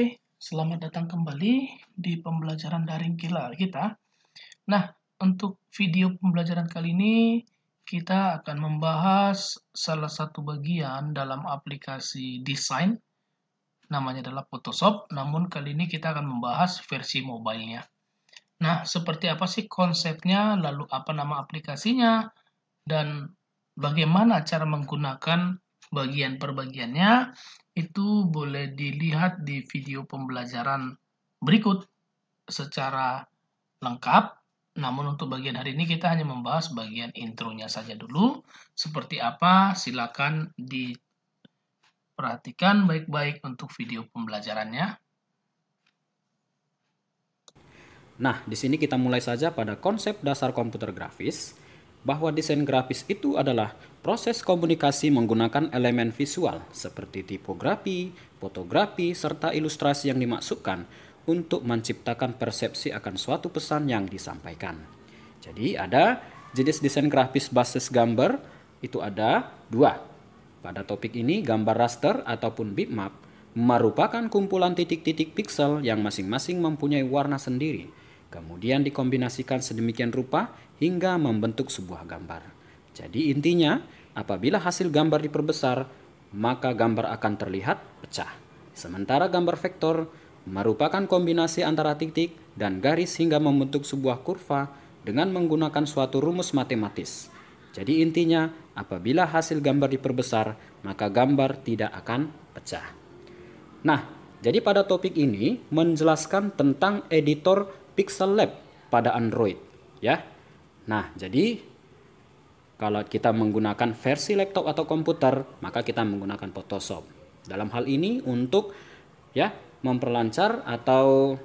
Oke, selamat datang kembali di pembelajaran daring kita. Nah, untuk video pembelajaran kali ini, kita akan membahas salah satu bagian dalam aplikasi desain, namanya adalah Photoshop, namun kali ini kita akan membahas versi mobile-nya. Nah, seperti apa sih konsepnya, lalu apa nama aplikasinya, dan bagaimana cara menggunakan bagian per bagiannya itu boleh dilihat di video pembelajaran berikut secara lengkap. Namun untuk bagian hari ini kita hanya membahas bagian intronya saja dulu. Seperti apa silakan diperhatikan baik-baik untuk video pembelajarannya. Nah, di sini kita mulai saja pada konsep dasar komputer grafis bahwa desain grafis itu adalah proses komunikasi menggunakan elemen visual seperti tipografi, fotografi, serta ilustrasi yang dimaksudkan untuk menciptakan persepsi akan suatu pesan yang disampaikan. Jadi ada jenis desain grafis basis gambar itu ada dua. Pada topik ini gambar raster ataupun bitmap merupakan kumpulan titik-titik piksel yang masing-masing mempunyai warna sendiri Kemudian dikombinasikan sedemikian rupa hingga membentuk sebuah gambar. Jadi intinya, apabila hasil gambar diperbesar, maka gambar akan terlihat pecah. Sementara gambar vektor merupakan kombinasi antara titik dan garis hingga membentuk sebuah kurva dengan menggunakan suatu rumus matematis. Jadi intinya, apabila hasil gambar diperbesar, maka gambar tidak akan pecah. Nah, jadi pada topik ini menjelaskan tentang editor Pixel Lab pada Android ya. Nah, jadi kalau kita menggunakan versi laptop atau komputer, maka kita menggunakan Photoshop. Dalam hal ini untuk ya memperlancar atau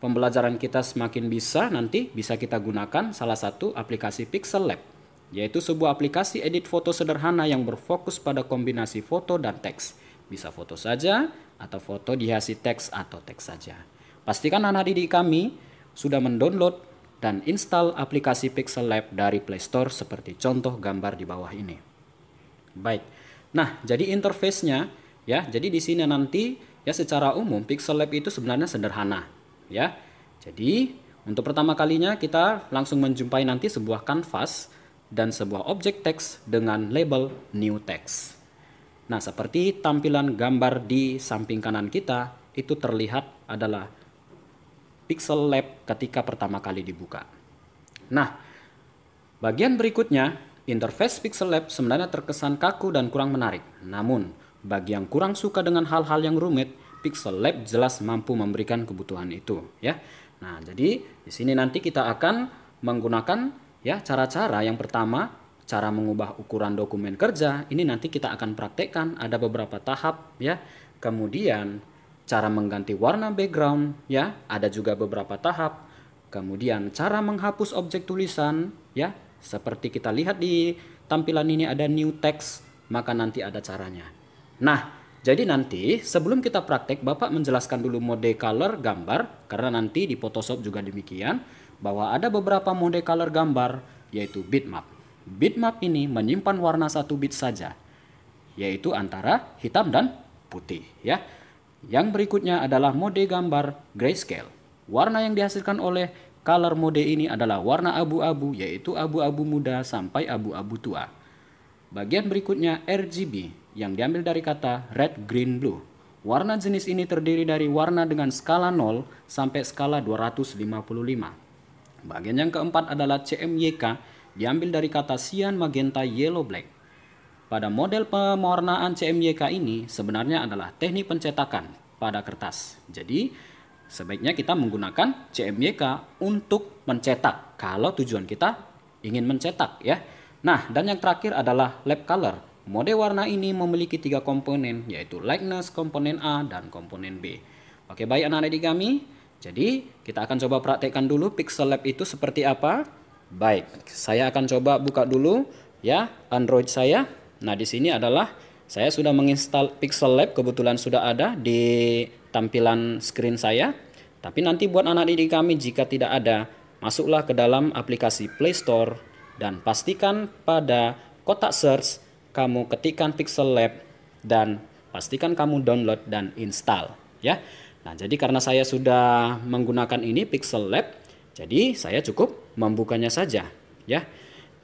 pembelajaran kita semakin bisa nanti bisa kita gunakan salah satu aplikasi Pixel Lab yaitu sebuah aplikasi edit foto sederhana yang berfokus pada kombinasi foto dan teks. Bisa foto saja atau foto dihiasi teks atau teks saja. Pastikan anak didik kami sudah mendownload dan install aplikasi Pixel Lab dari Play Store seperti contoh gambar di bawah ini. Baik. Nah, jadi interface-nya ya. Jadi di sini nanti ya secara umum Pixel Lab itu sebenarnya sederhana ya. Jadi untuk pertama kalinya kita langsung menjumpai nanti sebuah kanvas dan sebuah objek teks dengan label new text. Nah, seperti tampilan gambar di samping kanan kita itu terlihat adalah Pixel Lab ketika pertama kali dibuka. Nah, bagian berikutnya, interface Pixel Lab sebenarnya terkesan kaku dan kurang menarik. Namun, bagi yang kurang suka dengan hal-hal yang rumit, Pixel Lab jelas mampu memberikan kebutuhan itu, ya. Nah, jadi di sini nanti kita akan menggunakan ya cara-cara yang pertama cara mengubah ukuran dokumen kerja ini nanti kita akan praktekkan ada beberapa tahap ya kemudian cara mengganti warna background, ya, ada juga beberapa tahap. Kemudian cara menghapus objek tulisan, ya, seperti kita lihat di tampilan ini ada new text, maka nanti ada caranya. Nah, jadi nanti sebelum kita praktek, Bapak menjelaskan dulu mode color gambar, karena nanti di Photoshop juga demikian, bahwa ada beberapa mode color gambar, yaitu bitmap. Bitmap ini menyimpan warna satu bit saja, yaitu antara hitam dan putih, ya. Yang berikutnya adalah mode gambar grayscale. Warna yang dihasilkan oleh color mode ini adalah warna abu-abu yaitu abu-abu muda sampai abu-abu tua. Bagian berikutnya RGB yang diambil dari kata red, green, blue. Warna jenis ini terdiri dari warna dengan skala 0 sampai skala 255. Bagian yang keempat adalah CMYK diambil dari kata cyan, magenta, yellow, black. Pada model pewarnaan CMYK ini sebenarnya adalah teknik pencetakan pada kertas. Jadi sebaiknya kita menggunakan CMYK untuk mencetak kalau tujuan kita ingin mencetak ya. Nah, dan yang terakhir adalah lab color. Mode warna ini memiliki tiga komponen yaitu lightness komponen A, dan komponen B. Oke, baik anak-anak di kami. Jadi, kita akan coba praktekkan dulu pixel lab itu seperti apa. Baik, saya akan coba buka dulu ya Android saya. Nah, di sini adalah saya sudah menginstal Pixel Lab kebetulan sudah ada di tampilan screen saya. Tapi nanti buat anak didik kami jika tidak ada, masuklah ke dalam aplikasi Play Store dan pastikan pada kotak search kamu ketikkan Pixel Lab dan pastikan kamu download dan install ya. Nah, jadi karena saya sudah menggunakan ini Pixel Lab, jadi saya cukup membukanya saja ya.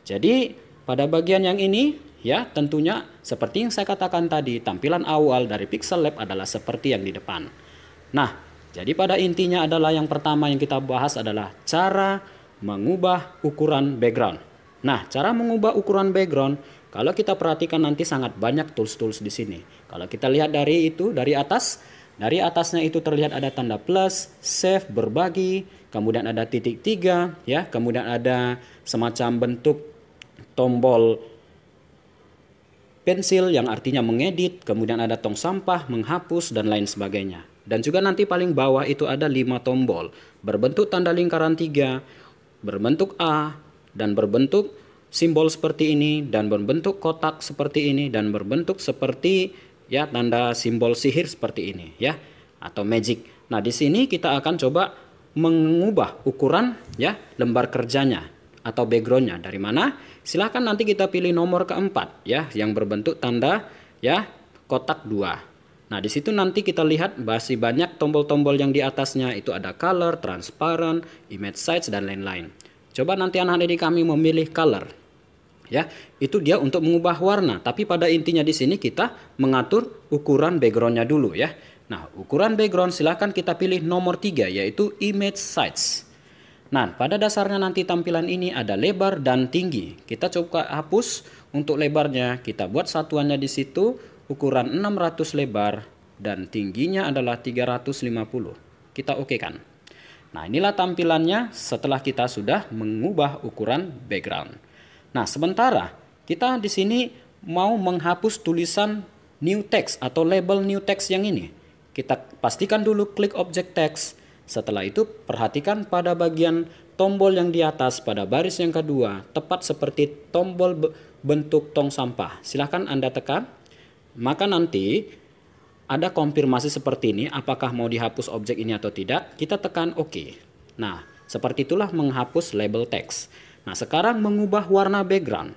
Jadi pada bagian yang ini Ya, tentunya seperti yang saya katakan tadi, tampilan awal dari Pixel Lab adalah seperti yang di depan. Nah, jadi pada intinya adalah yang pertama yang kita bahas adalah cara mengubah ukuran background. Nah, cara mengubah ukuran background kalau kita perhatikan nanti sangat banyak tools-tools di sini. Kalau kita lihat dari itu, dari atas, dari atasnya itu terlihat ada tanda plus, save, berbagi, kemudian ada titik tiga, ya, kemudian ada semacam bentuk tombol pensil yang artinya mengedit, kemudian ada tong sampah, menghapus, dan lain sebagainya. Dan juga nanti paling bawah itu ada lima tombol berbentuk tanda lingkaran 3, berbentuk A, dan berbentuk simbol seperti ini, dan berbentuk kotak seperti ini, dan berbentuk seperti ya tanda simbol sihir seperti ini ya atau magic. Nah di sini kita akan coba mengubah ukuran ya lembar kerjanya atau backgroundnya dari mana? Silahkan nanti kita pilih nomor keempat ya yang berbentuk tanda ya kotak dua. Nah di situ nanti kita lihat masih banyak tombol-tombol yang di atasnya itu ada color, transparent, image size dan lain-lain. Coba nanti anak ini kami memilih color ya itu dia untuk mengubah warna tapi pada intinya di sini kita mengatur ukuran backgroundnya dulu ya nah ukuran background silahkan kita pilih nomor 3 yaitu image size Nah, pada dasarnya nanti tampilan ini ada lebar dan tinggi. Kita coba hapus untuk lebarnya. Kita buat satuannya di situ ukuran 600 lebar dan tingginya adalah 350. Kita oke kan. Nah, inilah tampilannya setelah kita sudah mengubah ukuran background. Nah, sementara kita di sini mau menghapus tulisan new text atau label new text yang ini. Kita pastikan dulu klik objek text setelah itu, perhatikan pada bagian tombol yang di atas pada baris yang kedua, tepat seperti tombol bentuk tong sampah. Silahkan Anda tekan, maka nanti ada konfirmasi seperti ini, apakah mau dihapus objek ini atau tidak. Kita tekan OK. Nah, seperti itulah menghapus label teks. Nah, sekarang mengubah warna background.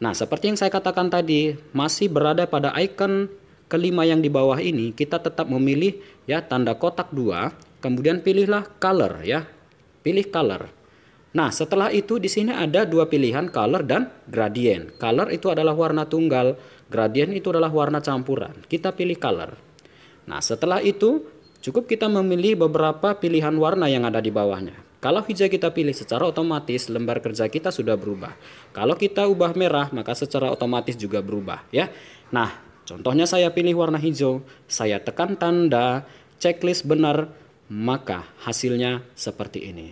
Nah, seperti yang saya katakan tadi, masih berada pada icon kelima yang di bawah ini, kita tetap memilih ya tanda kotak dua Kemudian pilihlah color ya. Pilih color. Nah, setelah itu di sini ada dua pilihan color dan gradient. Color itu adalah warna tunggal, gradient itu adalah warna campuran. Kita pilih color. Nah, setelah itu cukup kita memilih beberapa pilihan warna yang ada di bawahnya. Kalau hijau kita pilih secara otomatis lembar kerja kita sudah berubah. Kalau kita ubah merah maka secara otomatis juga berubah ya. Nah, contohnya saya pilih warna hijau, saya tekan tanda, checklist benar, maka hasilnya seperti ini.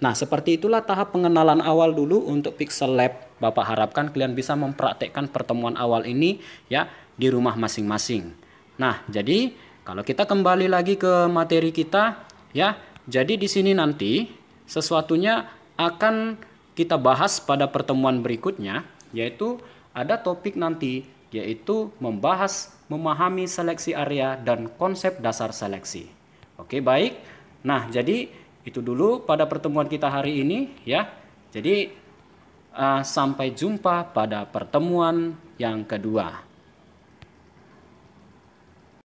Nah, seperti itulah tahap pengenalan awal dulu untuk Pixel Lab. Bapak harapkan kalian bisa mempraktekkan pertemuan awal ini ya di rumah masing-masing. Nah, jadi kalau kita kembali lagi ke materi kita ya, jadi di sini nanti sesuatunya akan kita bahas pada pertemuan berikutnya yaitu ada topik nanti yaitu membahas memahami seleksi area dan konsep dasar seleksi. Oke, baik. Nah, jadi itu dulu pada pertemuan kita hari ini ya. Jadi uh, sampai jumpa pada pertemuan yang kedua.